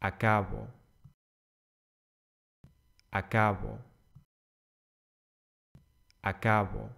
acabo, acabo, acabo.